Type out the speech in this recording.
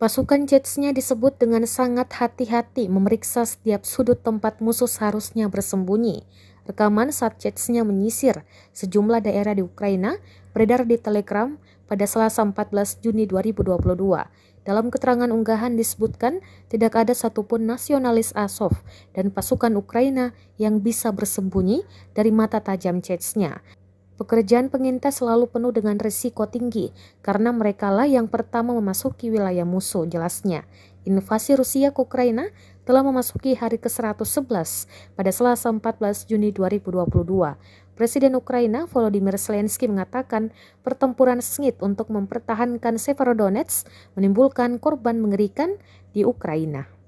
Pasukan Jetsnya disebut dengan sangat hati-hati memeriksa setiap sudut tempat musuh seharusnya bersembunyi. Rekaman saat Jetsnya menyisir sejumlah daerah di Ukraina beredar di Telegram pada Selasa 14 Juni 2022. Dalam keterangan unggahan disebutkan tidak ada satupun nasionalis Azov dan pasukan Ukraina yang bisa bersembunyi dari mata tajam Jetsnya. Pekerjaan pengintai selalu penuh dengan risiko tinggi karena merekalah yang pertama memasuki wilayah musuh, jelasnya. Invasi Rusia ke Ukraina telah memasuki hari ke-111 pada Selasa 14 Juni 2022. Presiden Ukraina Volodymyr Zelensky mengatakan pertempuran sengit untuk mempertahankan Severodonetsk menimbulkan korban mengerikan di Ukraina.